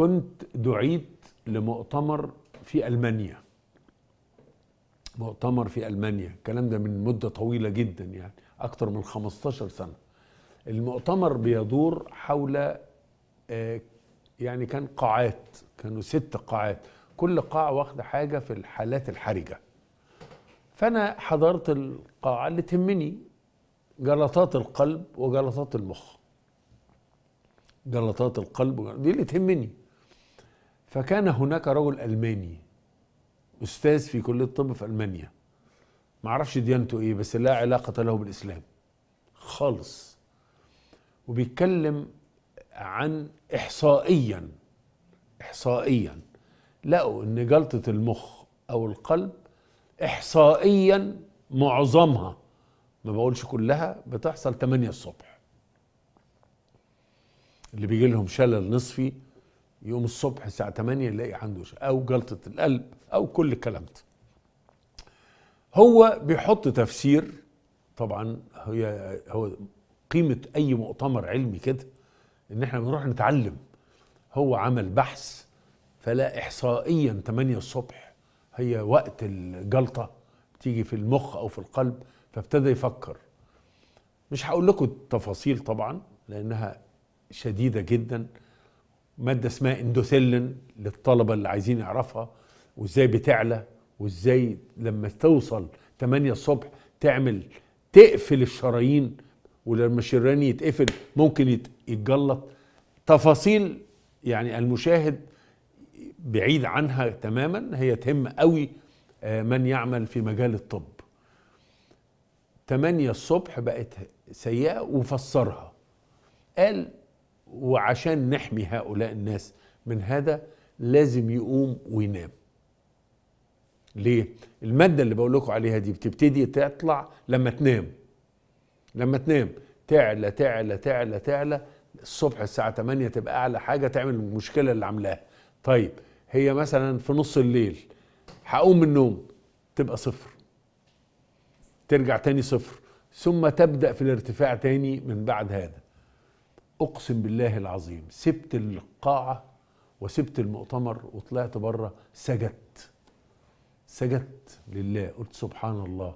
كنت دعيت لمؤتمر في ألمانيا مؤتمر في ألمانيا الكلام ده من مدة طويلة جدا يعني أكتر من 15 سنة المؤتمر بيدور حول آه، يعني كان قاعات كانوا ست قاعات كل قاعة واخدة حاجة في الحالات الحرجة فأنا حضرت القاعة اللي تهمني جلطات القلب وجلطات المخ جلطات القلب دي اللي تهمني فكان هناك رجل ألماني أستاذ في كلية الطب في ألمانيا معرفش ديانته إيه بس لا علاقة له بالإسلام خالص وبيتكلم عن إحصائيا إحصائيا لقوا إن جلطة المخ أو القلب إحصائيا معظمها ما بقولش كلها بتحصل 8 الصبح اللي بيجي لهم شلل نصفي يوم الصبح الساعه 8 يلاقي عنده او جلطه القلب او كل الكلام ده هو بيحط تفسير طبعا هي هو قيمه اي مؤتمر علمي كده ان احنا بنروح نتعلم هو عمل بحث فلا احصائيا 8 الصبح هي وقت الجلطه بتيجي في المخ او في القلب فابتدى يفكر مش هقول لكم التفاصيل طبعا لانها شديده جدا ماده اسمها اندوثيلين للطلبه اللي عايزين يعرفها وازاي بتعلى وازاي لما توصل 8 الصبح تعمل تقفل الشرايين ولما الشريان يتقفل ممكن يتجلط تفاصيل يعني المشاهد بعيد عنها تماما هي تهم قوي آه، من يعمل في مجال الطب 8 الصبح بقت سيئة وفسرها قال وعشان نحمي هؤلاء الناس من هذا لازم يقوم وينام ليه المادة اللي بقول لكم عليها دي بتبتدي تطلع لما تنام لما تنام تعلى تعلى تعلى تعلى الصبح الساعة 8 تبقى أعلى حاجة تعمل المشكلة اللي عاملاها طيب هي مثلا في نص الليل هقوم من النوم تبقى صفر ترجع تاني صفر ثم تبدأ في الارتفاع تاني من بعد هذا اقسم بالله العظيم سبت القاعه وسبت المؤتمر وطلعت بره سجدت سجدت لله قلت سبحان الله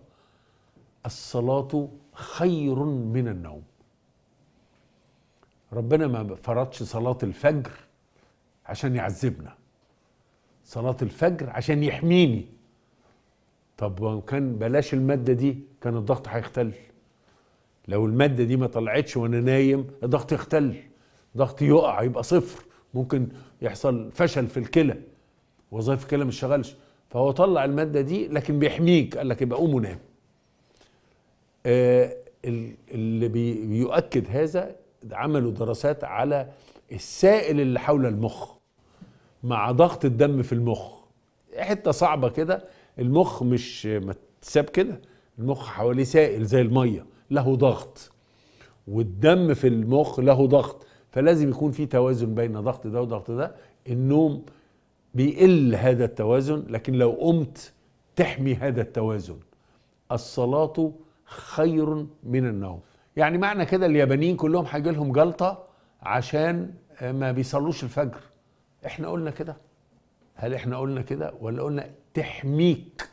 الصلاه خير من النوم ربنا ما فرضش صلاه الفجر عشان يعذبنا صلاه الفجر عشان يحميني طب وكان بلاش الماده دي كان الضغط هيختل لو المادة دي ما طلعتش وأنا نايم الضغط يختل الضغط يقع يبقى صفر ممكن يحصل فشل في الكلى وظائف الكلى مش شغالش فهو طلع المادة دي لكن بيحميك قال لك يبقى قوم ونام آه، اللي بيؤكد هذا عملوا دراسات على السائل اللي حول المخ مع ضغط الدم في المخ حته صعبه كده المخ مش متساب كده المخ حواليه سائل زي الميه له ضغط والدم في المخ له ضغط فلازم يكون في توازن بين ضغط ده وضغط ده النوم بيقل هذا التوازن لكن لو قمت تحمي هذا التوازن الصلاة خير من النوم يعني معنى كده اليابانيين كلهم هيجي لهم جلطة عشان آه، ما بيصلوش الفجر احنا قلنا كده هل احنا قلنا كده ولا قلنا تحميك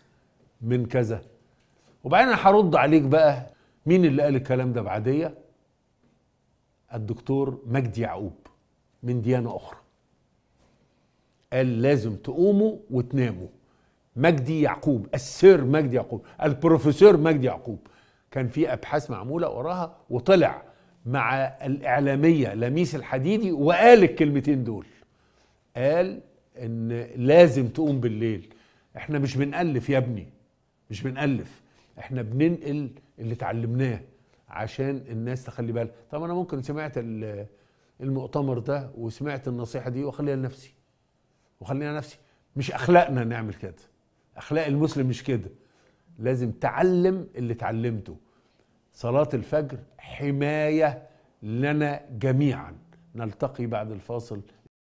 من كذا وبعدين هرد عليك بقى مين اللي قال الكلام ده بعديه الدكتور مجدي يعقوب من ديانه اخرى قال لازم تقوموا وتناموا مجدي يعقوب السير مجدي يعقوب البروفيسور مجدي يعقوب كان في ابحاث معموله وراها وطلع مع الاعلاميه لميس الحديدي وقال الكلمتين دول قال ان لازم تقوم بالليل احنا مش بنالف يا ابني مش بنالف احنا بننقل اللي اتعلمناه عشان الناس تخلي بالها طب انا ممكن سمعت المؤتمر ده وسمعت النصيحه دي واخليها لنفسي وخليها لنفسي مش اخلاقنا نعمل كده اخلاق المسلم مش كده لازم تعلم اللي اتعلمته صلاه الفجر حمايه لنا جميعا نلتقي بعد الفاصل